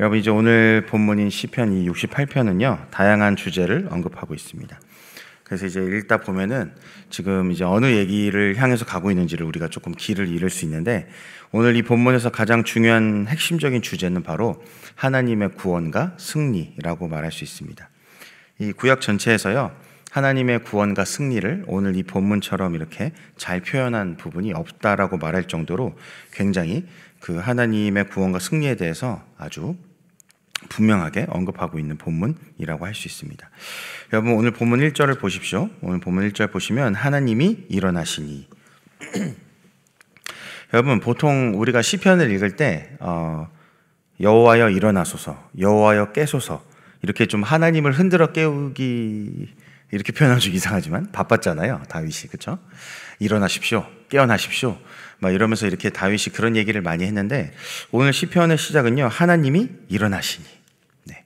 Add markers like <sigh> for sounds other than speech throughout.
여러분 이제 오늘 본문인 시편 이 68편은요 다양한 주제를 언급하고 있습니다. 그래서 이제 읽다 보면은 지금 이제 어느 얘기를 향해서 가고 있는지를 우리가 조금 길을 잃을 수 있는데 오늘 이 본문에서 가장 중요한 핵심적인 주제는 바로 하나님의 구원과 승리라고 말할 수 있습니다. 이 구약 전체에서요 하나님의 구원과 승리를 오늘 이 본문처럼 이렇게 잘 표현한 부분이 없다라고 말할 정도로 굉장히 그 하나님의 구원과 승리에 대해서 아주 분명하게 언급하고 있는 본문이라고 할 수 있습니다. 여러분 오늘 본문 1절을 보십시오. 오늘 본문 1절 보시면 하나님이 일어나시니 <clears throat> 여러분 보통 우리가 시편을 읽을 때 어, 여호와여 일어나소서, 여호와여 깨소서 이렇게 좀 하나님을 흔들어 깨우기 이렇게 표현하면 좀 이상하지만 바빴잖아요 다윗이 그렇 일어나십시오, 깨어나십시오. 막 이러면서 이렇게 다윗이 그런 얘기를 많이 했는데 오늘 시편의 시작은요 하나님이 일어나시니 네.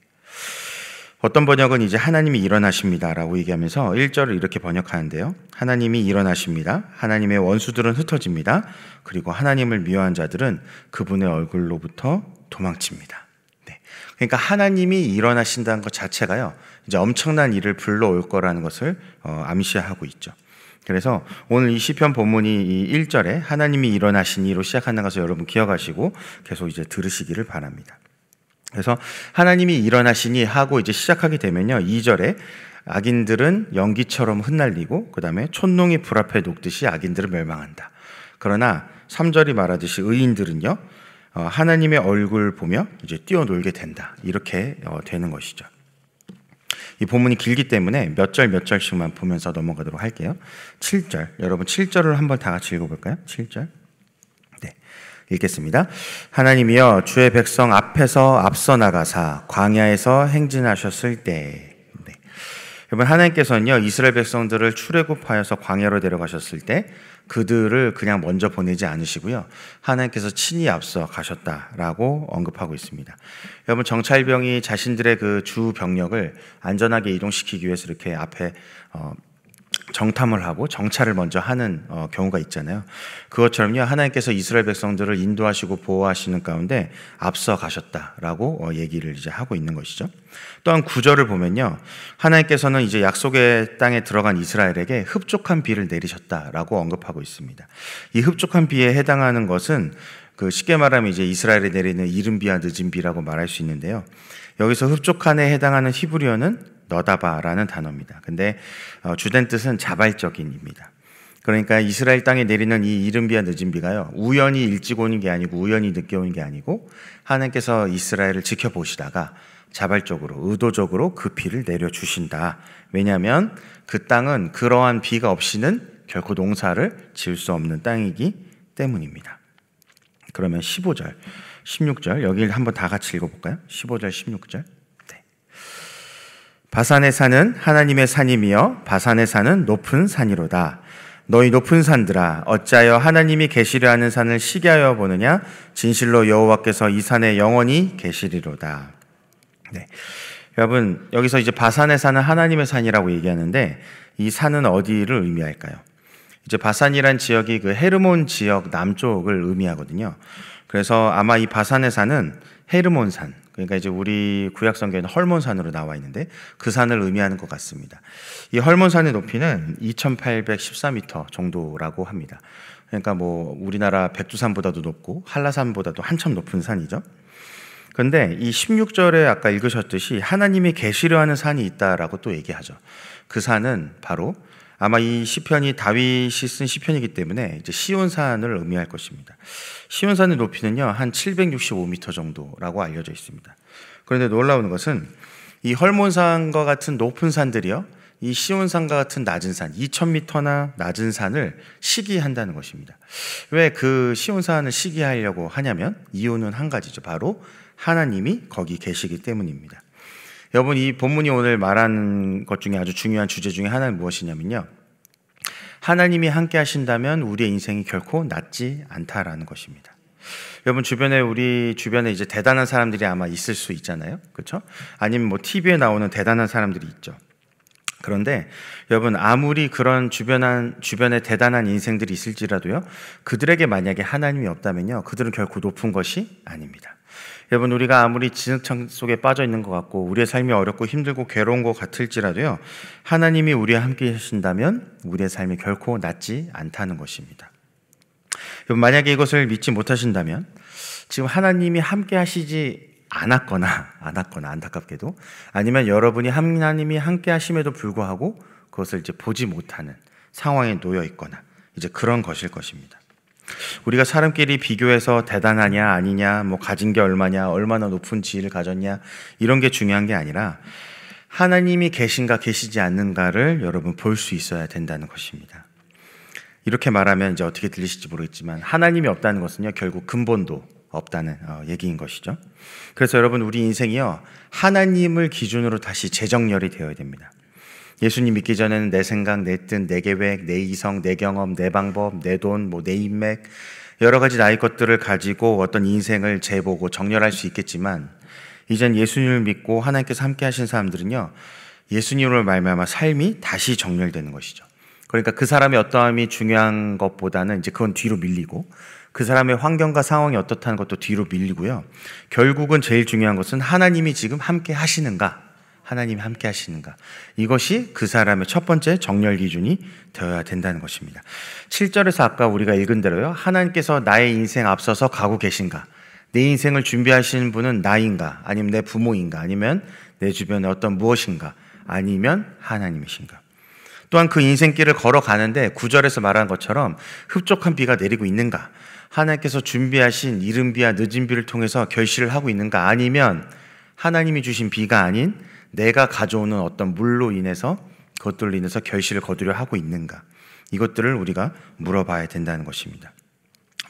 어떤 번역은 이제 하나님이 일어나십니다라고 얘기하면서 1절을 이렇게 번역하는데요 하나님이 일어나십니다 하나님의 원수들은 흩어집니다 그리고 하나님을 미워한 자들은 그분의 얼굴로부터 도망칩니다 네. 그러니까 하나님이 일어나신다는 것 자체가요, 이제 엄청난 일을 불러올 거라는 것을 어, 암시하고 있죠. 그래서 오늘 이 시편 본문이 이 1절에 하나님이 일어나시니로 시작하는 것을 여러분 기억하시고 계속 이제 들으시기를 바랍니다. 그래서 하나님이 일어나시니 하고 이제 시작하게 되면요. 2절에 악인들은 연기처럼 흩날리고 그다음에 촛농이불 앞에 녹듯이 악인들은 멸망한다. 그러나 3절이 말하듯이 의인들은요. 어, 하나님의 얼굴 보며 이제 뛰어놀게 된다. 이렇게 어, 되는 것이죠. 이 본문이 길기 때문에 몇 절 몇 절씩만 보면서 넘어가도록 할게요. 7절. 여러분 7절을 한번 다 같이 읽어볼까요? 7절. 네. 읽겠습니다. 하나님이여 주의 백성 앞에서 앞서 나가사 광야에서 행진하셨을 때 네. 여러분 하나님께서는요 이스라엘 백성들을 출애굽하여서 광야로 데려가셨을 때 그들을 그냥 먼저 보내지 않으시고요. 하나님께서 친히 앞서 가셨다라고 언급하고 있습니다. 여러분, 정찰병이 자신들의 그 주 병력을 안전하게 이동시키기 위해서 이렇게 앞에 어, 정탐을 하고 정찰을 먼저 하는 어, 경우가 있잖아요. 그것처럼요 하나님께서 이스라엘 백성들을 인도하시고 보호하시는 가운데 앞서 가셨다라고 어, 얘기를 이제 하고 있는 것이죠. 또한 구절을 보면요 하나님께서는 이제 약속의 땅에 들어간 이스라엘에게 흡족한 비를 내리셨다라고 언급하고 있습니다. 이 흡족한 비에 해당하는 것은 그 쉽게 말하면 이제 이스라엘에 내리는 이른 비와 늦은 비라고 말할 수 있는데요. 여기서 흡족한에 해당하는 히브리어는 너다바라는 단어입니다. 근데 어, 주된 뜻은 자발적인입니다. 그러니까 이스라엘 땅에 내리는 이 이른비와 늦은비가요 우연히 일찍 오는 게 아니고 우연히 늦게 오는 게 아니고 하나님께서 이스라엘을 지켜보시다가 자발적으로 의도적으로 그 비를 내려 주신다. 왜냐하면 그 땅은 그러한 비가 없이는 결코 농사를 지을 수 없는 땅이기 때문입니다. 그러면 15절, 16절 여기를 한번 다 같이 읽어볼까요? 15절, 16절. 바산의 산은 하나님의 산이며 바산의 산은 높은 산이로다. 너희 높은 산들아 어찌하여 하나님이 계시려 하는 산을 시기하여 보느냐 진실로 여호와께서 이 산에 영원히 계시리로다. 네. 여러분 여기서 이제 바산의 산은 하나님의 산이라고 얘기하는데 이 산은 어디를 의미할까요? 이제 바산이란 지역이 그 헤르몬 지역 남쪽을 의미하거든요. 그래서 아마 이 바산의 산은 헤르몬산 그러니까 이제 우리 구약 성경에는 헐몬산으로 나와 있는데 그 산을 의미하는 것 같습니다. 이 헐몬산의 높이는 2,814m 정도라고 합니다. 그러니까 뭐 우리나라 백두산보다도 높고 한라산보다도 한참 높은 산이죠. 그런데 이 16절에 아까 읽으셨듯이 하나님이 계시려 하는 산이 있다라고 또 얘기하죠. 그 산은 바로 아마 이 시편이 다윗이 쓴 시편이기 때문에 이제 시온산을 의미할 것입니다. 시온산의 높이는요 한 765m 정도라고 알려져 있습니다. 그런데 놀라운 것은 이 헐몬산과 같은 높은 산들이요 이 시온산과 같은 낮은 산 2,000m나 낮은 산을 시기한다는 것입니다. 왜 그 시온산을 시기하려고 하냐면 이유는 한 가지죠. 바로 하나님이 거기 계시기 때문입니다. 여러분 이 본문이 오늘 말하는 것 중에 아주 중요한 주제 중에 하나는 무엇이냐면요. 하나님이 함께 하신다면 우리의 인생이 결코 낫지 않다라는 것입니다. 여러분 주변에 우리 주변에 이제 대단한 사람들이 아마 있을 수 있잖아요. 그렇죠? 아니면 뭐 TV에 나오는 대단한 사람들이 있죠. 그런데 여러분 아무리 그런 주변한 주변에 대단한 인생들이 있을지라도요. 그들에게 만약에 하나님이 없다면요. 그들은 결코 높은 것이 아닙니다. 여러분 우리가 아무리 진흙창 속에 빠져 있는 것 같고 우리의 삶이 어렵고 힘들고 괴로운 것 같을지라도요 하나님이 우리와 함께 하신다면 우리의 삶이 결코 낫지 않다는 것입니다. 여러분 만약에 이것을 믿지 못하신다면 지금 하나님이 함께 하시지 않았거나 안았거나 안타깝게도 아니면 여러분이 하나님이 함께 하심에도 불구하고 그것을 이제 보지 못하는 상황에 놓여 있거나 이제 그런 것일 것입니다. 우리가 사람끼리 비교해서 대단하냐 아니냐 뭐 가진 게 얼마냐 얼마나 높은 지위를 가졌냐 이런 게 중요한 게 아니라 하나님이 계신가 계시지 않는가를 여러분 볼 수 있어야 된다는 것입니다. 이렇게 말하면 이제 어떻게 들리실지 모르겠지만 하나님이 없다는 것은요 결국 근본도 없다는 어, 얘기인 것이죠. 그래서 여러분 우리 인생이요 하나님을 기준으로 다시 재정렬이 되어야 됩니다. 예수님 믿기 전에는 내 생각, 내 뜻, 내 계획, 내 이성, 내 경험, 내 방법, 내 돈, 뭐 내 인맥 여러 가지 나의 것들을 가지고 어떤 인생을 재보고 정렬할 수 있겠지만 이젠 예수님을 믿고 하나님께서 함께 하신 사람들은요. 예수님으로 말미암아 삶이 다시 정렬되는 것이죠. 그러니까 그 사람의 어떠함이 중요한 것보다는 이제 그건 뒤로 밀리고 그 사람의 환경과 상황이 어떻다는 것도 뒤로 밀리고요. 결국은 제일 중요한 것은 하나님이 지금 함께 하시는가 하나님이 함께 하시는가. 이것이 그 사람의 첫 번째 정렬 기준이 되어야 된다는 것입니다. 7절에서 아까 우리가 읽은 대로요. 하나님께서 나의 인생 앞서서 가고 계신가. 내 인생을 준비하시는 분은 나인가. 아니면 내 부모인가. 아니면 내 주변에 어떤 무엇인가. 아니면 하나님이신가. 또한 그 인생길을 걸어가는데 구절에서 말한 것처럼 흡족한 비가 내리고 있는가? 하나님께서 준비하신 이른 비와 늦은 비를 통해서 결실을 하고 있는가? 아니면 하나님이 주신 비가 아닌 내가 가져오는 어떤 물로 인해서 그것들로 인해서 결실을 거두려 하고 있는가? 이것들을 우리가 물어봐야 된다는 것입니다.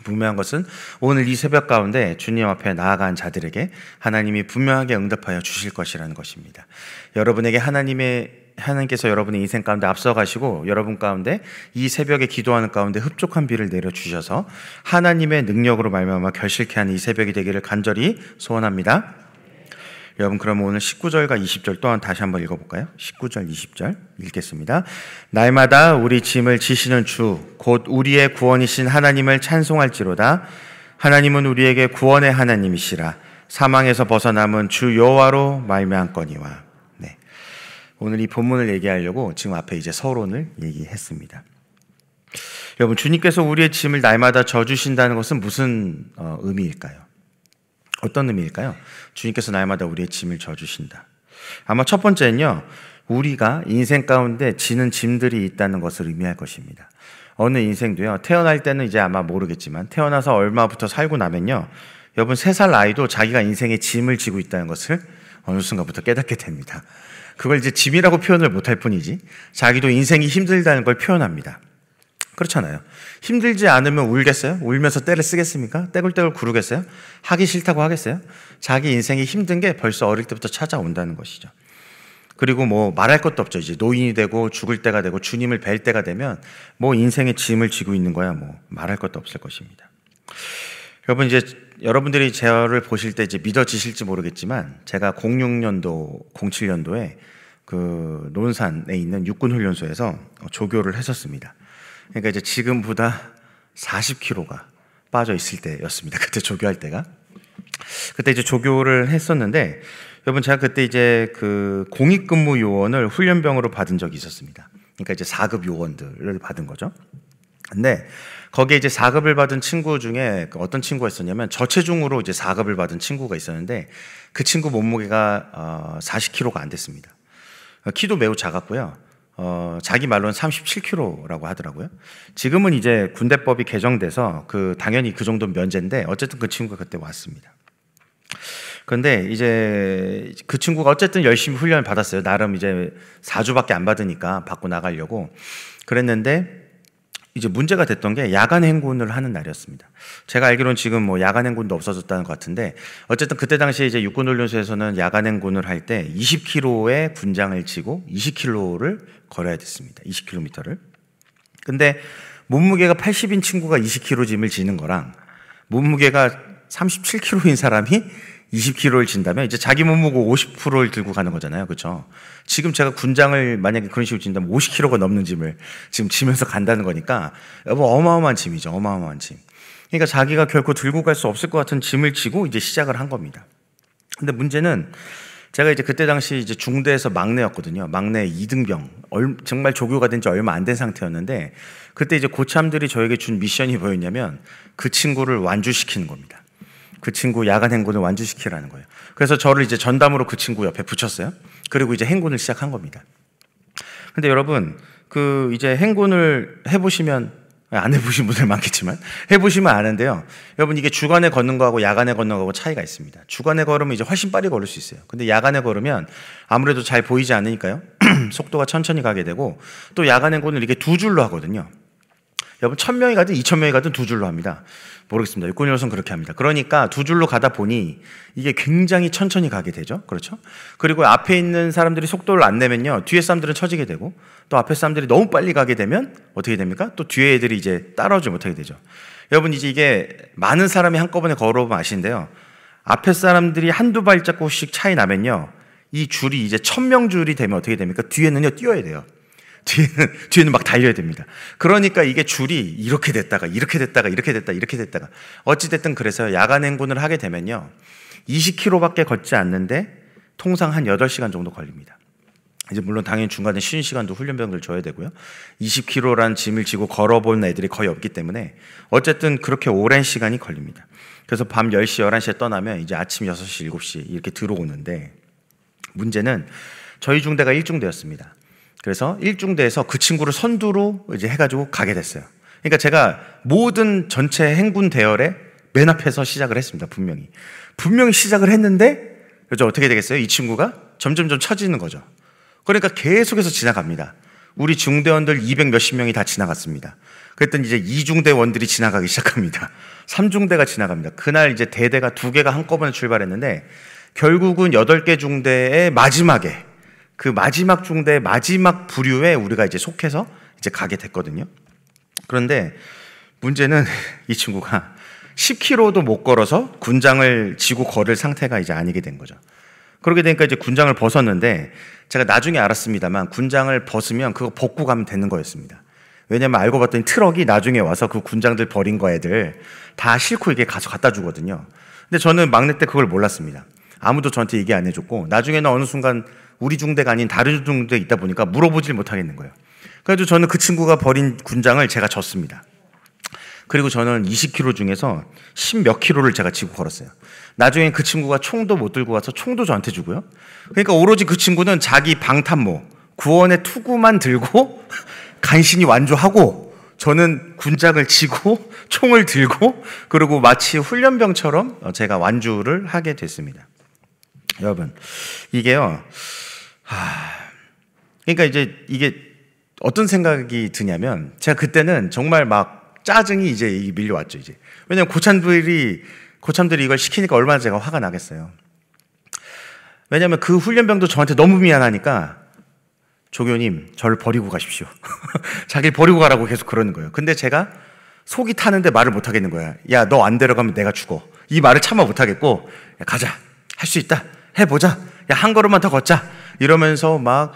분명한 것은 오늘 이 새벽 가운데 주님 앞에 나아간 자들에게 하나님이 분명하게 응답하여 주실 것이라는 것입니다. 여러분에게 하나님의 하나님께서 여러분의 인생 가운데 앞서가시고 여러분 가운데 이 새벽에 기도하는 가운데 흡족한 비를 내려 주셔서 하나님의 능력으로 말미암아 결실케 하는 이 새벽이 되기를 간절히 소원합니다. 여러분 그럼 오늘 19절과 20절 또한 다시 한번 읽어볼까요? 19절, 20절 읽겠습니다. 날마다 우리 짐을 지시는 주, 곧 우리의 구원이신 하나님을 찬송할지로다. 하나님은 우리에게 구원의 하나님이시라. 사망에서 벗어남은 주여와로 말미암거니와. 네. 오늘 이 본문을 얘기하려고 지금 앞에 이제 서론을 얘기했습니다. 여러분 주님께서 우리의 짐을 날마다 져주신다는 것은 무슨 어, 의미일까요? 어떤 의미일까요? 주님께서 날마다 우리의 짐을 져주신다. 아마 첫 번째는요, 우리가 인생 가운데 지는 짐들이 있다는 것을 의미할 것입니다. 어느 인생도요, 태어날 때는 이제 아마 모르겠지만, 태어나서 얼마부터 살고 나면요, 여러분 세 살 아이도 자기가 인생의 짐을 지고 있다는 것을 어느 순간부터 깨닫게 됩니다. 그걸 이제 짐이라고 표현을 못할 뿐이지, 자기도 인생이 힘들다는 걸 표현합니다. 그렇잖아요. 힘들지 않으면 울겠어요? 울면서 때를 쓰겠습니까? 떼굴떼굴 구르겠어요? 하기 싫다고 하겠어요? 자기 인생이 힘든 게 벌써 어릴 때부터 찾아온다는 것이죠. 그리고 뭐 말할 것도 없죠. 이제 노인이 되고 죽을 때가 되고 주님을 뵐 때가 되면 뭐 인생의 짐을 지고 있는 거야 뭐 말할 것도 없을 것입니다. 여러분 이제 여러분들이 제어를 보실 때 이제 믿어지실지 모르겠지만 제가 06년도 07년도에 그 논산에 있는 육군 훈련소에서 조교를 했었습니다. 그러니까 이제 지금보다 40kg가 빠져 있을 때였습니다. <laughs> 그때 조교할 때가. 그때 이제 조교를 했었는데 여러분 제가 그때 이제 그 공익근무 요원을 훈련병으로 받은 적이 있었습니다. 그러니까 이제 4급 요원들을 받은 거죠. 근데 거기에 이제 4급을 받은 친구 중에 그 어떤 친구가 있었냐면 저체중으로 이제 4급을 받은 친구가 있었는데 그 친구 몸무게가 어 40kg가 안 됐습니다. 어, 키도 매우 작았고요. 어, 자기 말로는 37kg라고 하더라고요. 지금은 이제 군대법이 개정돼서 그 당연히 그 정도 면제인데 어쨌든 그 친구가 그때 왔습니다. 그런데 이제 그 친구가 어쨌든 열심히 훈련을 받았어요. 나름 이제 4주밖에 안 받으니까 받고 나가려고 그랬는데 이제 문제가 됐던 게 야간 행군을 하는 날이었습니다. 제가 알기로는 지금 뭐 야간 행군도 없어졌다는 것 같은데 어쨌든 그때 당시에 이제 육군 훈련소에서는 야간 행군을 할 때 20km의 군장을 치고 20km를 걸어야 됐습니다. 20km를. 근데 몸무게가 80인 친구가 20kg 짐을 지는 거랑 몸무게가 37kg인 사람이 20kg를 진다면 이제 자기 몸무게 50%를 들고 가는 거잖아요. 그렇죠? 지금 제가 군장을 만약에 그런 식으로 진다면 50kg가 넘는 짐을 지금 지면서 간다는 거니까 여보 어마어마한 짐이죠. 어마어마한 짐. 그러니까 자기가 결코 들고 갈 수 없을 것 같은 짐을 지고 이제 시작을 한 겁니다. 근데 문제는 제가 이제 그때 당시 이제 중대에서 막내였거든요. 막내 이등병 정말 조교가 된 지 얼마 안 된 상태였는데 그때 이제 고참들이 저에게 준 미션이 뭐였냐면 그 친구를 완주시키는 겁니다. 그 친구 야간 행군을 완주시키라는 거예요. 그래서 저를 이제 전담으로 그 친구 옆에 붙였어요. 그리고 이제 행군을 시작한 겁니다. 근데 여러분, 그 이제 행군을 해보시면 안 해보신 분들 <laughs> 많겠지만 해보시면 아는데요. 여러분 이게 주간에 걷는 거하고 야간에 걷는 거하고 차이가 있습니다. 주간에 걸으면 이제 훨씬 빨리 걸을 수 있어요. 근데 야간에 걸으면 아무래도 잘 보이지 않으니까요. <clears throat> 속도가 천천히 가게 되고 또 야간 행군을 이렇게 두 줄로 하거든요. 여러분 천명이 가든 이천명이 가든 두 줄로 합니다. 모르겠습니다. 유권 여론 그렇게 합니다. 그러니까 두 줄로 가다 보니 이게 굉장히 천천히 가게 되죠. 그렇죠? 그리고 앞에 있는 사람들이 속도를 안 내면요. 뒤에 사람들은 처지게 되고 또 앞에 사람들이 너무 빨리 가게 되면 어떻게 됩니까? 또 뒤에 애들이 이제 따라오지 못하게 되죠. 여러분 이제 이게 많은 사람이 한꺼번에 걸어오면 아시는데요. 앞에 사람들이 한두 발자국씩 차이 나면요. 이 줄이 이제 천명 줄이 되면 어떻게 됩니까? 뒤에는요. 뛰어야 돼요. 뒤에는, <laughs> 뒤에는 막 달려야 됩니다. 그러니까 이게 줄이 이렇게 됐다가, 이렇게 됐다가, 이렇게 됐다 이렇게 됐다가. 어찌됐든 그래서 야간 행군을 하게 되면요. 20km밖에 걷지 않는데 통상 한 8시간 정도 걸립니다. 이제 물론 당연히 중간에 쉬는 시간도 훈련병들 줘야 되고요. 20km란 짐을 지고 걸어본 애들이 거의 없기 때문에 어쨌든 그렇게 오랜 시간이 걸립니다. 그래서 밤 10시, 11시에 떠나면 이제 아침 6시, 7시 이렇게 들어오는데 문제는 저희 중대가 1중대였습니다. 그래서 일중대에서 그 친구를 선두로 이제 해가지고 가게 됐어요. 그러니까 제가 모든 전체 행군 대열에 맨 앞에서 시작을 했습니다. 분명히 분명히 시작을 했는데 그죠 어떻게 되겠어요? 이 친구가 점점점 처지는 거죠. 그러니까 계속해서 지나갑니다. 우리 중대원들 200 몇십 명이 다 지나갔습니다. 그랬더니 이제 2중대원들이 지나가기 시작합니다. 3중대가 <laughs> 지나갑니다. 그날 이제 대대가 두 개가 한꺼번에 출발했는데 결국은 8개 중대의 마지막에 그 마지막 중대 마지막 부류에 우리가 이제 속해서 이제 가게 됐거든요. 그런데 문제는 <laughs> 이 친구가 10km도 못 걸어서 군장을 지고 걸을 상태가 이제 아니게 된 거죠. 그렇게 되니까 이제 군장을 벗었는데 제가 나중에 알았습니다만 군장을 벗으면 그거 벗고 가면 되는 거였습니다. 왜냐면 알고 봤더니 트럭이 나중에 와서 그 군장들 버린 거 애들 다 싣고 이게 가서 갖다 주거든요. 근데 저는 막내 때 그걸 몰랐습니다. 아무도 저한테 얘기 안 해줬고 나중에는 어느 순간 우리 중대가 아닌 다른 중대에 있다 보니까 물어보질 못하겠는 거예요. 그래도 저는 그 친구가 버린 군장을 제가 졌습니다. 그리고 저는 20km 중에서 10몇 k m 를 제가 지고 걸었어요. 나중에 그 친구가 총도 못 들고 와서 총도 저한테 주고요. 그러니까 오로지 그 친구는 자기 방탄모, 구원의 투구만 들고 <laughs> 간신히 완주하고 저는 군장을 지고 <laughs> 총을 들고 그리고 마치 훈련병처럼 제가 완주를 하게 됐습니다. 여러분, 이게요. 하... 그러니까 이제 이게 어떤 생각이 드냐면 제가 그때는 정말 막 짜증이 이제 밀려왔죠 이제 왜냐면 고참들이 고참들이 이걸 시키니까 얼마나 제가 화가 나겠어요. 왜냐면 그 훈련병도 저한테 너무 미안하니까 조교님 저를 버리고 가십시오. <laughs> 자기를 버리고 가라고 계속 그러는 거예요. 근데 제가 속이 타는데 말을 못 하겠는 거야. 야 너 안 데려가면 내가 죽어. 이 말을 참아 못 하겠고 가자 할 수 있다 해보자. 야 한 걸음만 더 걷자. 이러면서 막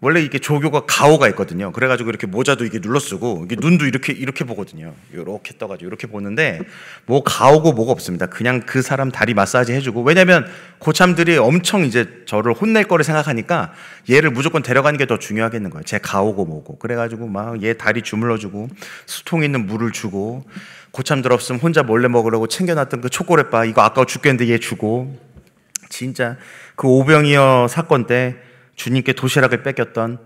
원래 이게 조교가 가오가 있거든요. 그래가지고 이렇게 모자도 이게 눌러 쓰고 이게 눈도 이렇게 이렇게 보거든요. 이렇게 떠가지고 이렇게 보는데 뭐 가오고 뭐가 없습니다. 그냥 그 사람 다리 마사지 해주고 왜냐면 고참들이 엄청 이제 저를 혼낼 거를 생각하니까 얘를 무조건 데려가는 게 더 중요하겠는 거예요. 제 가오고 뭐고 그래가지고 막 얘 다리 주물러주고 수통 있는 물을 주고 고참들 없으면 혼자 몰래 먹으려고 챙겨놨던 그 초콜릿 바 이거 아까워 죽겠는데 얘 주고 진짜 그 오병이어 사건 때 주님께 도시락을 뺏겼던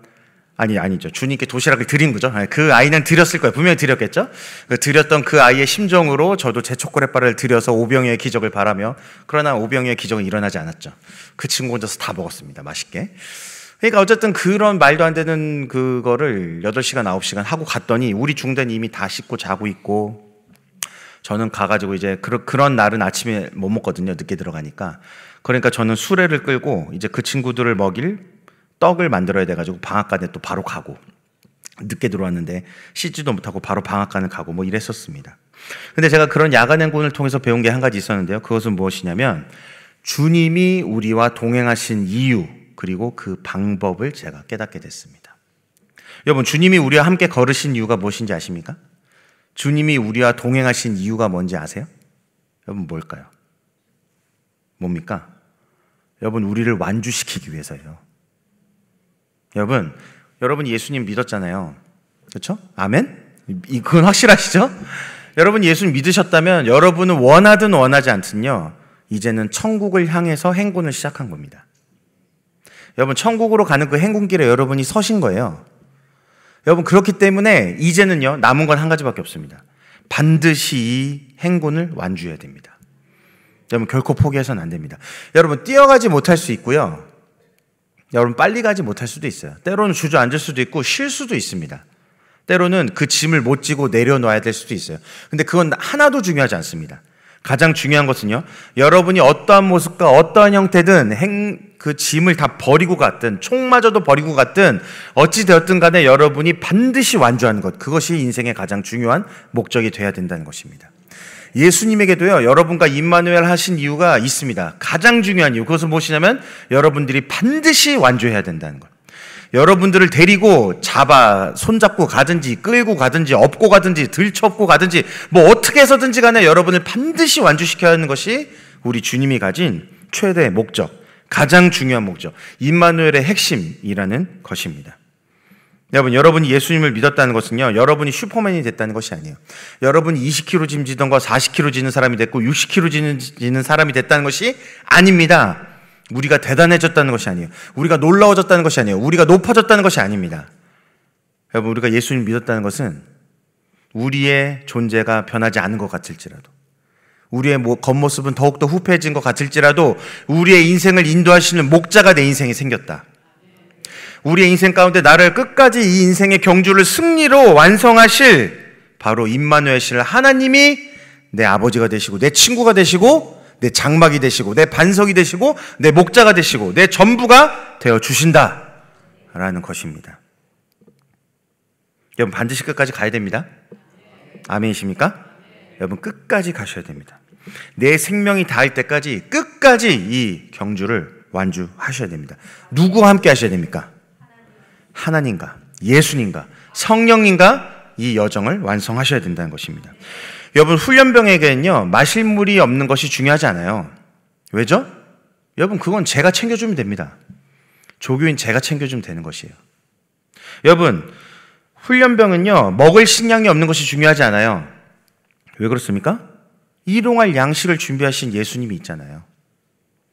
아니 아니죠 주님께 도시락을 드린 거죠 그 아이는 드렸을 거예요 분명히 드렸겠죠 그 드렸던 그 아이의 심정으로 저도 제 초콜릿바를 드려서 오병이의 기적을 바라며 그러나 오병이의 기적은 일어나지 않았죠 그 친구 혼자서 다 먹었습니다 맛있게 그러니까 어쨌든 그런 말도 안 되는 그거를 8시간 9시간 하고 갔더니 우리 중대는 이미 다 씻고 자고 있고 저는 가가지고 이제 그, 그런 날은 아침에 못 먹거든요 늦게 들어가니까 그러니까 저는 수레를 끌고 이제 그 친구들을 먹일 떡을 만들어야 돼가지고 방앗간에 또 바로 가고 늦게 들어왔는데 씻지도 못하고 바로 방앗간을 가고 뭐 이랬었습니다. 근데 제가 그런 야간 행군을 통해서 배운 게 한 가지 있었는데요. 그것은 무엇이냐면 주님이 우리와 동행하신 이유 그리고 그 방법을 제가 깨닫게 됐습니다. 여러분 주님이 우리와 함께 걸으신 이유가 무엇인지 아십니까? 주님이 우리와 동행하신 이유가 뭔지 아세요? 여러분 뭘까요? 뭡니까? 여러분, 우리를 완주시키기 위해서예요. 여러분, 여러분 예수님 믿었잖아요. 그렇죠? 아멘? 이건 확실하시죠? 여러분 예수님 믿으셨다면 여러분은 원하든 원하지 않든요. 이제는 천국을 향해서 행군을 시작한 겁니다. 여러분 천국으로 가는 그 행군길에 여러분이 서신 거예요. 여러분 그렇기 때문에 이제는요. 남은 건 한 가지밖에 없습니다. 반드시 이 행군을 완주해야 됩니다. 여러분 결코 포기해서는 안 됩니다. 여러분 뛰어가지 못할 수 있고요. 여러분 빨리 가지 못할 수도 있어요. 때로는 주저앉을 수도 있고 쉴 수도 있습니다. 때로는 그 짐을 못 지고 내려놓아야 될 수도 있어요. 근데 그건 하나도 중요하지 않습니다. 가장 중요한 것은요. 여러분이 어떠한 모습과 어떠한 형태든 행, 그 짐을 다 버리고 갔든 총마저도 버리고 갔든 어찌 되었든 간에 여러분이 반드시 완주하는 것 그것이 인생의 가장 중요한 목적이 되어야 된다는 것입니다. 예수님에게도요, 여러분과 임마누엘 하신 이유가 있습니다. 가장 중요한 이유. 그것은 무엇이냐면 여러분들이 반드시 완주해야 된다는 것. 여러분들을 데리고 잡아 손잡고 가든지 끌고 가든지 업고 가든지 들쳐업고 가든지 뭐 어떻게 해서든지 간에 여러분을 반드시 완주시켜야 하는 것이 우리 주님이 가진 최대 목적, 가장 중요한 목적, 임마누엘의 핵심이라는 것입니다. 여러분, 여러분이 예수님을 믿었다는 것은요, 여러분이 슈퍼맨이 됐다는 것이 아니에요. 여러분이 20kg 짐지던 거 40kg 지는 사람이 됐고 60kg 지는, 지는 사람이 됐다는 것이 아닙니다. 우리가 대단해졌다는 것이 아니에요. 우리가 놀라워졌다는 것이 아니에요. 우리가 높아졌다는 것이 아닙니다. 여러분, 우리가 예수님 믿었다는 것은 우리의 존재가 변하지 않은 것 같을지라도, 우리의 뭐 겉모습은 더욱더 후패해진 것 같을지라도, 우리의 인생을 인도하시는 목자가 내인생이 생겼다. 우리의 인생 가운데 나를 끝까지 이 인생의 경주를 승리로 완성하실 바로 임마누엘실 하나님이 내 아버지가 되시고 내 친구가 되시고 내 장막이 되시고 내 반석이 되시고 내 목자가 되시고 내 전부가 되어 주신다 라는 것입니다. 여러분 반드시 끝까지 가야 됩니다. 아멘이십니까? 여러분 끝까지 가셔야 됩니다. 내 생명이 닿을 때까지 끝까지 이 경주를 완주하셔야 됩니다. 누구와 함께 하셔야 됩니까? 하나님과 예수님과 성령님과 이 여정을 완성하셔야 된다는 것입니다. 여러분 훈련병에게는요 마실 물이 없는 것이 중요하지 않아요. 왜죠? 여러분 그건 제가 챙겨주면 됩니다. 조교인 제가 챙겨주면 되는 것이에요. 여러분 훈련병은요 먹을 식량이 없는 것이 중요하지 않아요. 왜 그렇습니까? 일용할 양식을 준비하신 예수님이 있잖아요.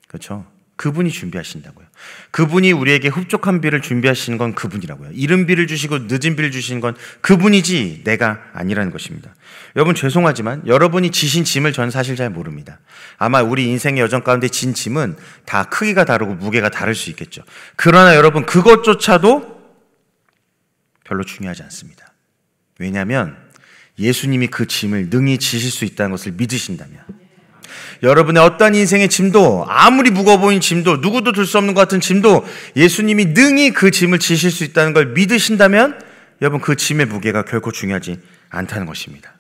그렇죠? 그분이 준비하신다고요. 그분이 우리에게 흡족한 비를 준비하시는 건 그분이라고요. 이른 비를 주시고 늦은 비를 주시는 건 그분이지 내가 아니라는 것입니다. 여러분 죄송하지만 여러분이 지신 짐을 전 사실 잘 모릅니다. 아마 우리 인생의 여정 가운데 진 짐은 다 크기가 다르고 무게가 다를 수 있겠죠. 그러나 여러분 그것조차도 별로 중요하지 않습니다. 왜냐하면 예수님이 그 짐을 능히 지실 수 있다는 것을 믿으신다면 여러분의 어떤 인생의 짐도 아무리 무거워 보인 짐도 누구도 들 수 없는 것 같은 짐도 예수님이 능히 그 짐을 지실 수 있다는 걸 믿으신다면 여러분 그 짐의 무게가 결코 중요하지 않다는 것입니다.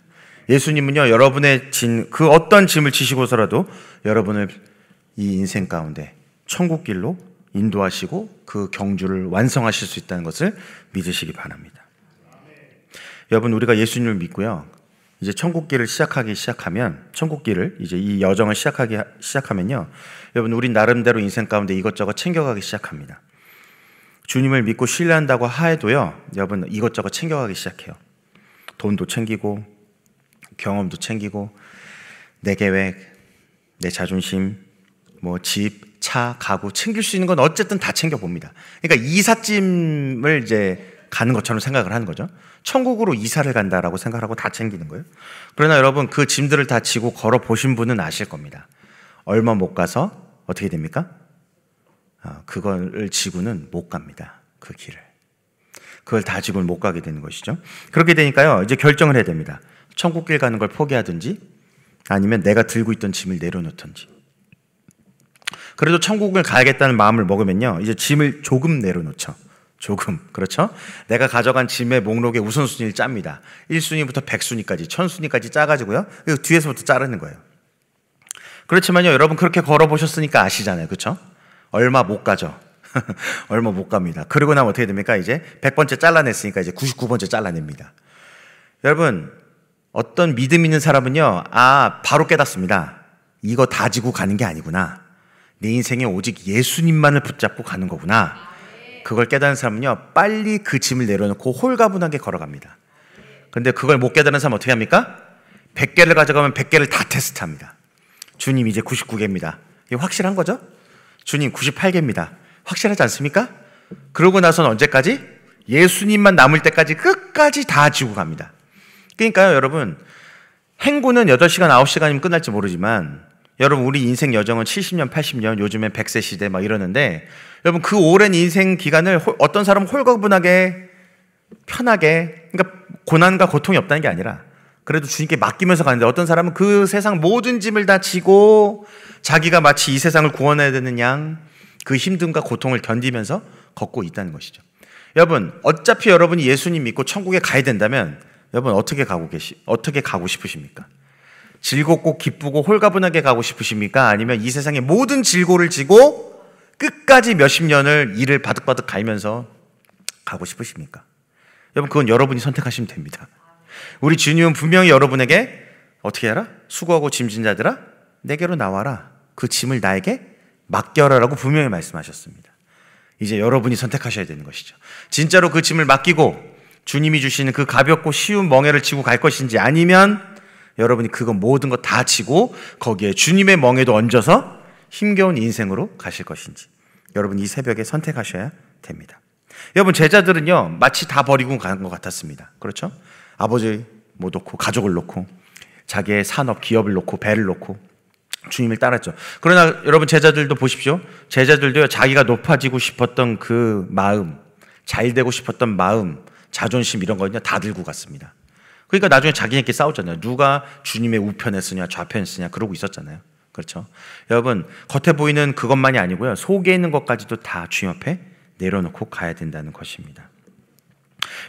예수님은요 여러분의 짐그 어떤 짐을 지시고서라도 여러분을 이 인생 가운데 천국 길로 인도하시고 그 경주를 완성하실 수 있다는 것을 믿으시기 바랍니다. 여러분 우리가 예수님을 믿고요 이제 천국기를 시작하기 시작하면 천국기를 이제 이 여정을 시작하기 시작하면요. 여러분 우리 나름대로 인생 가운데 이것저것 챙겨가기 시작합니다. 주님을 믿고 신뢰한다고 하에도요. 여러분 이것저것 챙겨가기 시작해요. 돈도 챙기고 경험도 챙기고 내 계획, 내 자존심, 뭐 집, 차, 가구 챙길 수 있는 건 어쨌든 다 챙겨 봅니다. 그러니까 이삿짐을 이제 가는 것처럼 생각을 하는 거죠. 천국으로 이사를 간다라고 생각하고 다 챙기는 거예요. 그러나 여러분 그 짐들을 다 지고 걸어 보신 분은 아실 겁니다. 얼마 못 가서 어떻게 됩니까? 어, 그걸 지구는못 갑니다. 그 길을. 그걸 다지고못 가게 되는 것이죠. 그렇게 되니까요. 이제 결정을 해야 됩니다. 천국길 가는 걸 포기하든지 아니면 내가 들고 있던 짐을 내려놓든지. 그래도 천국을 가야겠다는 마음을 먹으면요. 이제 짐을 조금 내려놓죠. 조금. 그렇죠? 내가 가져간 짐의 목록에 우선순위를 짭니다. 1순위부터 100순위까지, 1000순위까지 짜가지고요. 그 뒤에서부터 자르는 거예요. 그렇지만요, 여러분 그렇게 걸어보셨으니까 아시잖아요. 그렇죠? 얼마 못 가죠. <laughs> 얼마 못 갑니다. 그리고 나면 어떻게 됩니까? 이제 100번째 잘라냈으니까 이제 99번째 잘라냅니다. 여러분, 어떤 믿음 있는 사람은요, 아, 바로 깨닫습니다. 이거 다 지고 가는 게 아니구나. 내 인생에 오직 예수님만을 붙잡고 가는 거구나. 그걸 깨달은 사람은요, 빨리 그 짐을 내려놓고 홀가분하게 걸어갑니다. 근데 그걸 못 깨달은 사람 은 어떻게 합니까? 100개를 가져가면 100개를 다 테스트합니다. 주님 이제 99개입니다. 이게 확실한 거죠? 주님 98개입니다. 확실하지 않습니까? 그러고 나선 언제까지? 예수님만 남을 때까지 끝까지 다 지고 갑니다. 그러니까요, 여러분. 행군은 8시간, 9시간이면 끝날지 모르지만 여러분 우리 인생 여정은 70년, 80년, 요즘엔 100세 시대 막 이러는데 여러분 그 오랜 인생 기간을 어떤 사람은 홀거분하게 편하게 그러니까 고난과 고통이 없다는 게 아니라 그래도 주님께 맡기면서 가는데 어떤 사람은 그 세상 모든 짐을 다 지고 자기가 마치 이 세상을 구원해야 되는 양 그 힘듦과 고통을 견디면서 걷고 있다는 것이죠. 여러분, 어차피 여러분이 예수님 믿고 천국에 가야 된다면 여러분 어떻게 가고 계시 어떻게 가고 싶으십니까? 즐겁고 기쁘고 홀가분하게 가고 싶으십니까? 아니면 이 세상의 모든 질고를 지고 끝까지 몇십 년을 일을 바득바득 갈면서 가고 싶으십니까? 여러분, 그건 여러분이 선택하시면 됩니다. 우리 주님은 분명히 여러분에게 어떻게 해라? 수고하고 짐진 자들아, 내게로 나와라. 그 짐을 나에게 맡겨라라고 분명히 말씀하셨습니다. 이제 여러분이 선택하셔야 되는 것이죠. 진짜로 그 짐을 맡기고 주님이 주시는 그 가볍고 쉬운 멍해를 치고 갈 것인지 아니면 여러분이 그거 모든 거다지고 거기에 주님의 멍에도 얹어서 힘겨운 인생으로 가실 것인지 여러분 이 새벽에 선택하셔야 됩니다. 여러분 제자들은요 마치 다 버리고 간 것 같았습니다. 그렇죠? 아버지 뭐 놓고 가족을 놓고 자기의 산업 기업을 놓고 배를 놓고 주님을 따랐죠. 그러나 여러분 제자들도 보십시오. 제자들도 자기가 높아지고 싶었던 그 마음, 잘 되고 싶었던 마음, 자존심 이런 거는요 다 들고 갔습니다. 그러니까 나중에 자기네끼리 싸웠잖아요. 누가 주님의 우편에 쓰냐 좌편에 쓰냐 그러고 있었잖아요. 그렇죠. 여러분 겉에 보이는 그것만이 아니고요. 속에 있는 것까지도 다 주님 앞에 내려놓고 가야 된다는 것입니다.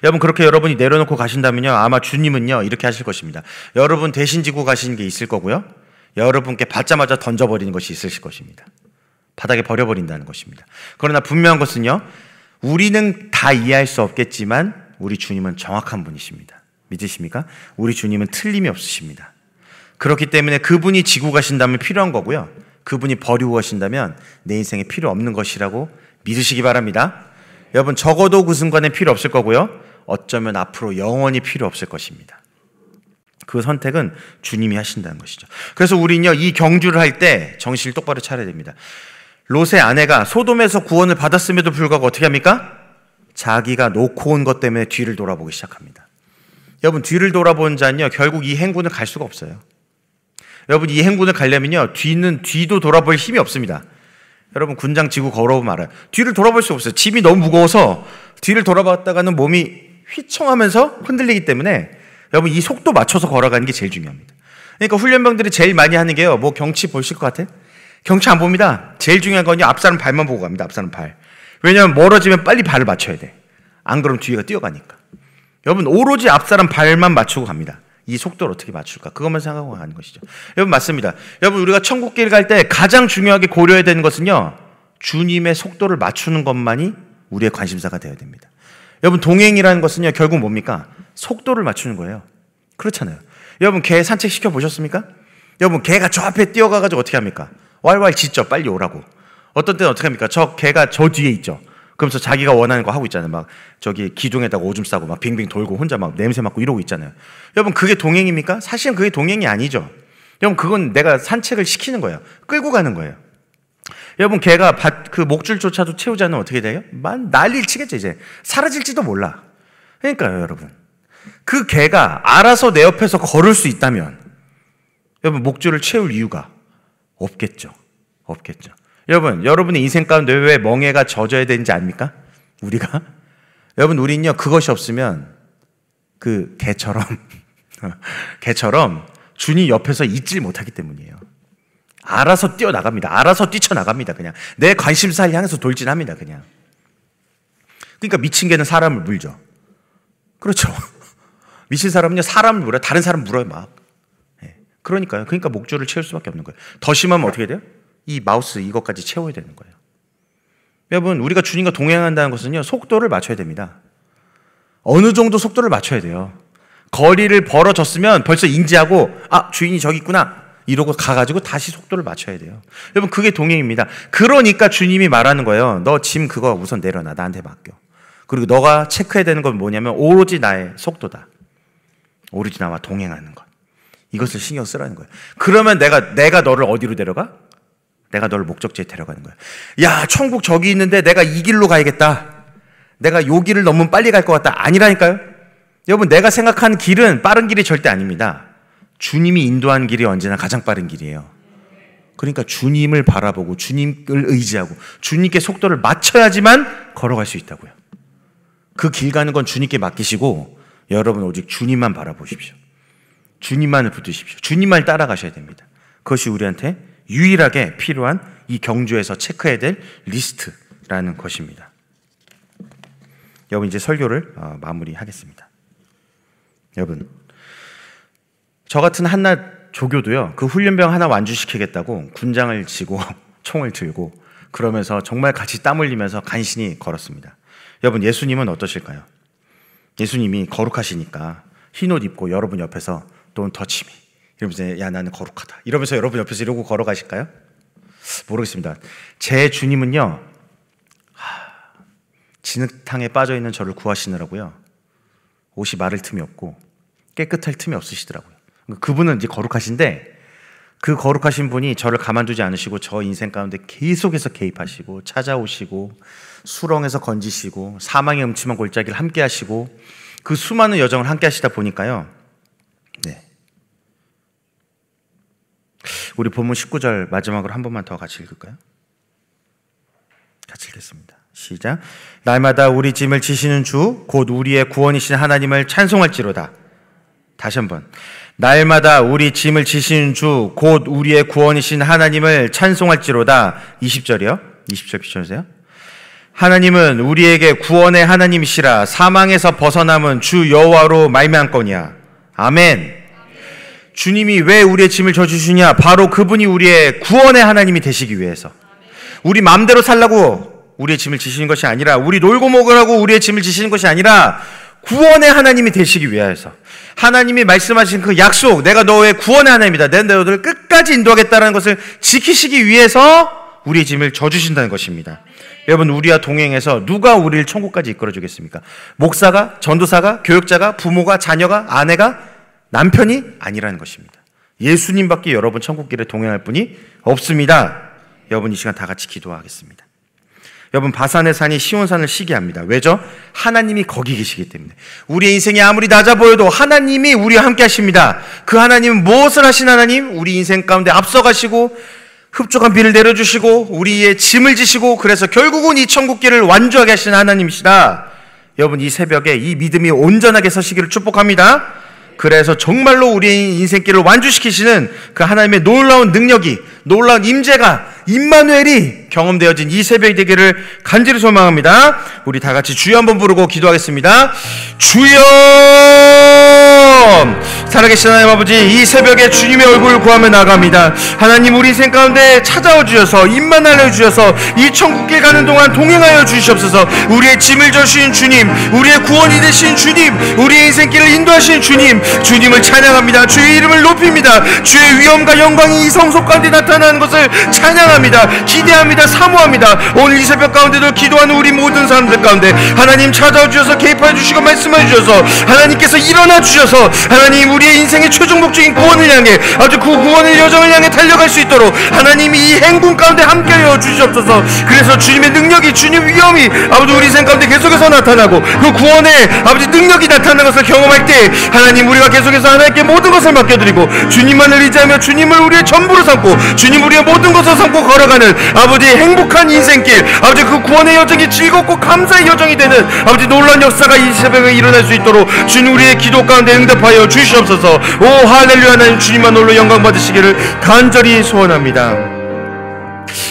여러분 그렇게 여러분이 내려놓고 가신다면요. 아마 주님은요 이렇게 하실 것입니다. 여러분 대신 지고 가시는 게 있을 거고요. 여러분께 받자마자 던져버리는 것이 있으실 것입니다. 바닥에 버려버린다는 것입니다. 그러나 분명한 것은요. 우리는 다 이해할 수 없겠지만 우리 주님은 정확한 분이십니다. 믿으십니까? 우리 주님은 틀림이 없으십니다. 그렇기 때문에 그분이 지고 가신다면 필요한 거고요. 그분이 버리고 가신다면 내 인생에 필요 없는 것이라고 믿으시기 바랍니다. 여러분, 적어도 그 순간에 필요 없을 거고요. 어쩌면 앞으로 영원히 필요 없을 것입니다. 그 선택은 주님이 하신다는 것이죠. 그래서 우리는요, 이 경주를 할 때 정신을 똑바로 차려야 됩니다. 롯의 아내가 소돔에서 구원을 받았음에도 불구하고 어떻게 합니까? 자기가 놓고 온 것 때문에 뒤를 돌아보기 시작합니다. 여러분 뒤를 돌아본 자는요 결국 이 행군을 갈 수가 없어요. 여러분 이 행군을 가려면요 뒤는 뒤도 돌아볼 힘이 없습니다. 여러분 군장 지구 걸어보면 알아요. 뒤를 돌아볼 수 없어요. 짐이 너무 무거워서 뒤를 돌아봤다가는 몸이 휘청하면서 흔들리기 때문에 여러분 이 속도 맞춰서 걸어가는 게 제일 중요합니다. 그러니까 훈련병들이 제일 많이 하는 게요. 뭐 경치 보실 것 같아? 경치 안 봅니다. 제일 중요한 건요. 앞사람 발만 보고 갑니다. 앞사람 발. 왜냐하면 멀어지면 빨리 발을 맞춰야 돼. 안 그러면 뒤가 뛰어가니까. 여러분 오로지 앞사람 발만 맞추고 갑니다. 이 속도를 어떻게 맞출까? 그것만 생각하고 가는 것이죠. 여러분 맞습니다. 여러분 우리가 천국길 갈 때 가장 중요하게 고려해야 되는 것은요. 주님의 속도를 맞추는 것만이 우리의 관심사가 되어야 됩니다. 여러분 동행이라는 것은요. 결국 뭡니까? 속도를 맞추는 거예요. 그렇잖아요. 여러분 개 산책시켜 보셨습니까? 여러분 개가 저 앞에 뛰어가 가지고 어떻게 합니까? 왈왈 짖죠. 빨리 오라고. 어떤 때는 어떻게 합니까? 저 개가 저 뒤에 있죠. 그러면서 자기가 원하는 거 하고 있잖아요. 막 저기 기둥에다가 오줌 싸고 막 빙빙 돌고 혼자 막 냄새 맡고 이러고 있잖아요. 여러분 그게 동행입니까? 사실은 그게 동행이 아니죠. 여러분 그건 내가 산책을 시키는 거예요. 끌고 가는 거예요. 여러분 개가 밭, 그 목줄조차도 채우지 않으면 어떻게 돼요? 만 난리를 치겠죠 이제. 사라질지도 몰라. 그러니까요 여러분. 그 개가 알아서 내 옆에서 걸을 수 있다면 여러분 목줄을 채울 이유가 없겠죠. 없겠죠. 여러분, 여러분의 인생 가운데 왜 멍해가 젖어야 되는지 압니까? 우리가? <laughs> 여러분, 우리는요, 그것이 없으면 그 개처럼, <laughs> 개처럼 주님 옆에서 잊질 못하기 때문이에요. 알아서 뛰어나갑니다. 알아서 뛰쳐나갑니다. 그냥. 내 관심사를 향해서 돌진합니다. 그냥. 그러니까 미친 개는 사람을 물죠. 그렇죠. <laughs> 미친 사람은요, 사람을 물어요. 다른 사람 물어요, 막. 예. 그러니까요. 그러니까 목줄을 채울 수밖에 없는 거예요. 더 심하면 어떻게 돼요? 이 마우스 이것까지 채워야 되는 거예요. 여러분, 우리가 주님과 동행한다는 것은요, 속도를 맞춰야 됩니다. 어느 정도 속도를 맞춰야 돼요. 거리를 벌어졌으면 벌써 인지하고, 아, 주인이 저기 있구나. 이러고 가가지고 다시 속도를 맞춰야 돼요. 여러분, 그게 동행입니다. 그러니까 주님이 말하는 거예요. 너 짐 그거 우선 내려놔. 나한테 맡겨. 그리고 너가 체크해야 되는 건 뭐냐면, 오로지 나의 속도다. 오로지 나와 동행하는 것. 이것을 신경 쓰라는 거예요. 그러면 내가, 내가 너를 어디로 데려가? 내가 널 목적지에 데려가는 거야. 야, 천국 저기 있는데 내가 이 길로 가야겠다. 내가 요 길을 너무 빨리 갈 것 같다. 아니라니까요. 여러분, 내가 생각한 길은 빠른 길이 절대 아닙니다. 주님이 인도한 길이 언제나 가장 빠른 길이에요. 그러니까 주님을 바라보고 주님을 의지하고 주님께 속도를 맞춰야지만 걸어갈 수 있다고요. 그 길 가는 건 주님께 맡기시고 여러분 오직 주님만 바라보십시오. 주님만을 붙드십시오. 주님만 따라가셔야 됩니다. 그것이 우리한테 유일하게 필요한 이 경주에서 체크해야 될 리스트라는 것입니다. 여러분 이제 설교를 어, 마무리하겠습니다. 여러분 저 같은 한낱 조교도요 그 훈련병 하나 완주시키겠다고 군장을 지고 <laughs> 총을 들고 그러면서 정말 같이 땀 흘리면서 간신히 걸었습니다. 여러분 예수님은 어떠실까요? 예수님이 거룩하시니까 흰옷 입고 여러분 옆에서 또 더치미 이러면서 야 나는 거룩하다. 이러면서 여러분 옆에서 이러고 걸어가실까요? 모르겠습니다. 제 주님은요 하, 진흙탕에 빠져 있는 저를 구하시느라고요 옷이 마를 틈이 없고 깨끗할 틈이 없으시더라고요. 그러니까 그분은 이제 거룩하신데 그 거룩하신 분이 저를 가만두지 않으시고 저 인생 가운데 계속해서 개입하시고 찾아오시고 수렁에서 건지시고 사망의 음침한 골짜기를 함께 하시고 그 수많은 여정을 함께 하시다 보니까요. 우리 본문 19절 마지막으로 한 번만 더 같이 읽을까요? 같이 읽겠습니다. 시작. 날마다 우리 짐을 지시는 주, 곧 우리의 구원이신 하나님을 찬송할지로다. 다시 한 번. 날마다 우리 짐을 지시는 주, 곧 우리의 구원이신 하나님을 찬송할지로다. 20절이요. 20절 비춰주세요. 하나님은 우리에게 구원의 하나님이시라 사망에서 벗어남은 주 여호와로 말미암거니와 아멘. 주님이 왜 우리의 짐을 져주시냐? 바로 그분이 우리의 구원의 하나님이 되시기 위해서. 우리 마음대로 살라고 우리의 짐을 지시는 것이 아니라, 우리 놀고 먹으라고 우리의 짐을 지시는 것이 아니라, 구원의 하나님이 되시기 위해서. 하나님이 말씀하신 그 약속, 내가 너의 구원의 하나님이다. 내 너를 끝까지 인도하겠다는 것을 지키시기 위해서 우리의 짐을 져주신다는 것입니다. 여러분, 우리와 동행해서 누가 우리를 천국까지 이끌어주겠습니까? 목사가, 전도사가, 교육자가, 부모가, 자녀가, 아내가, 남편이 아니라는 것입니다. 예수님밖에 여러분 천국길에 동행할 분이 없습니다. 여러분 이 시간 다 같이 기도하겠습니다. 여러분 바산의 산이 시온산을 시기합니다. 왜죠? 하나님이 거기 계시기 때문에. 우리의 인생이 아무리 낮아 보여도 하나님이 우리와 함께 하십니다. 그 하나님은 무엇을 하신 하나님? 우리 인생 가운데 앞서가시고 흡족한 비를 내려주시고 우리의 짐을 지시고 그래서 결국은 이 천국길을 완주하게 하시 하나님이시다. 여러분 이 새벽에 이 믿음이 온전하게 서시기를 축복합니다. 그래서 정말로 우리의 인생길을 완주시키시는 그 하나님의 놀라운 능력이, 놀라운 임재가 임마누엘이 경험되어진 이 새벽이 되기를 간절히 소망합니다. 우리 다 같이 주여 한번 부르고 기도하겠습니다. 주여! 살아계신 하나님 아버지 이 새벽에 주님의 얼굴을 구하며 나갑니다 하나님 우리 인생 가운데 찾아와 주셔서 입만 알려주셔서 이 천국길 가는 동안 동행하여 주시옵소서 우리의 짐을 져주신 주님 우리의 구원이 되신 주님 우리의 인생길을 인도하신 주님 주님을 찬양합니다 주의 이름을 높입니다 주의 위엄과 영광이 이 성속 가운데 나타나는 것을 찬양합니다 소원합니다. 기대합니다. 사모합니다. 오늘 이 새벽 가운데도 기도하는 우리 모든 사람들 가운데 하나님 찾아 주셔서 개입하 주시고 말씀해 주셔서 하나님께서 일어나 주셔서 하나님 우리의 인생의 최종 목적인 구원을 향해 아주 그 구원의 여정을 향해 달려갈 수 있도록 하나님이 이 행군 가운데 함께하여 주시옵소서. 그래서 주님의 능력이 주님 위험이 아버지 우리 인생 가운데 계속해서 나타나고 그 구원의 아버지 능력이 나타나는 것을 경험할 때 하나님 우리가 계속해서 하나님께 모든 것을 맡겨드리고 주님만을 의지하며 주님을 우리의 전부로 삼고 주님 우리의 모든 것을 삼고 걸어가는 아버지 행복한 인생길 아버지 그 구원의 여정이 즐겁고 감사의 여정이 되는 아버지 놀란 역사가 이 새벽에 일어날 수 있도록 주님 우리의 기도 가운데 응답하여 주시옵소서 오 할렐루야 하나님 주님만 홀로 영광 받으시기를 간절히 소원합니다.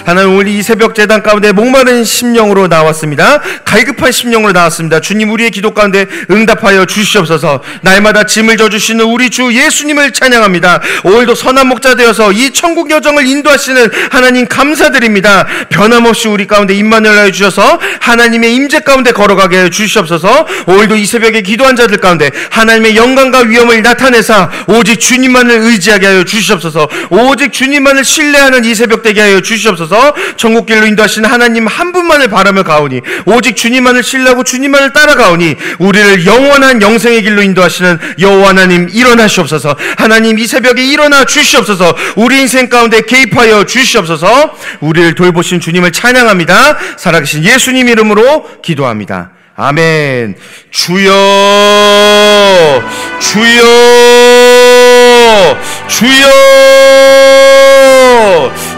하나님 오늘 이 새벽 재단 가운데 목마른 심령으로 나왔습니다. 갈급한 심령으로 나왔습니다. 주님 우리의 기도 가운데 응답하여 주시옵소서. 날마다 짐을 져 주시는 우리 주 예수님을 찬양합니다. 오늘도 선한 목자 되어서 이 천국 여정을 인도하시는 하나님 감사드립니다. 변함없이 우리 가운데 임만을 하여 주셔서 하나님의 임재 가운데 걸어가게 하 주시옵소서. 오늘도 이 새벽에 기도한 자들 가운데 하나님의 영광과 위엄을 나타내사 오직 주님만을 의지하게 하여 주시옵소서. 오직 주님만을 신뢰하는 이 새벽 되게 하여 주시옵소서. 주셔서 천국길로 인도하시는 하나님 한 분만을 바라며 가오니 오직 주님만을 신뢰하고 주님만을 따라가오니 우리를 영원한 영생의 길로 인도하시는 여호와 하나님 일어나시옵소서 하나님 이 새벽에 일어나 주시옵소서 우리 인생 가운데 개입하여 주시옵소서 우리를 돌보신 주님을 찬양합니다 살아계신 예수님 이름으로 기도합니다 아멘 주여 주여 주여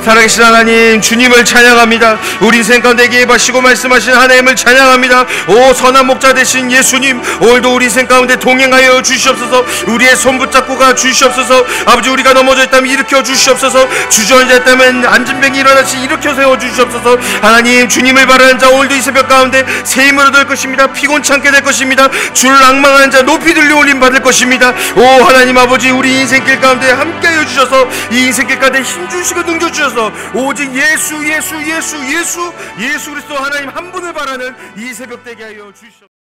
살아계신 하나님 주님을 찬양합니다 우리 인생 가운데 개입하시고 말씀하신 하나님을 찬양합니다 오 선한 목자 되신 예수님 오늘도 우리 인생 가운데 동행하여 주시옵소서 우리의 손 붙잡고 가 주시옵소서 아버지 우리가 넘어져 있다면 일으켜 주시옵소서 주저앉아 있다면 안진병이 일어나시 일으켜 세워 주시옵소서 하나님 주님을 바라는 자 오늘도 이 새벽 가운데 새 힘으로 될 것입니다 피곤치 않게 될 것입니다 주를 악망하는 자 높이 들려 올림 받을 것입니다 오 하나님 아버지 우리 인생길 가운데 함께 해주셔서 이 인생길 가운데 힘 주시고 능겨 주셔서 주옵서 오직 예수 예수 예수 예수 예수 그리스도 하나님 한 분을 바라는 이 새벽 되게 하여 주시옵소서